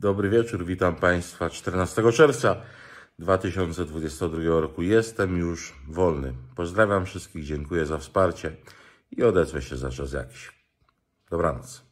Dobry wieczór, witam Państwa 14 czerwca 2022 roku. Jestem już wolny. Pozdrawiam wszystkich, dziękuję za wsparcie i odezwę się za czas jakiś. Dobranoc.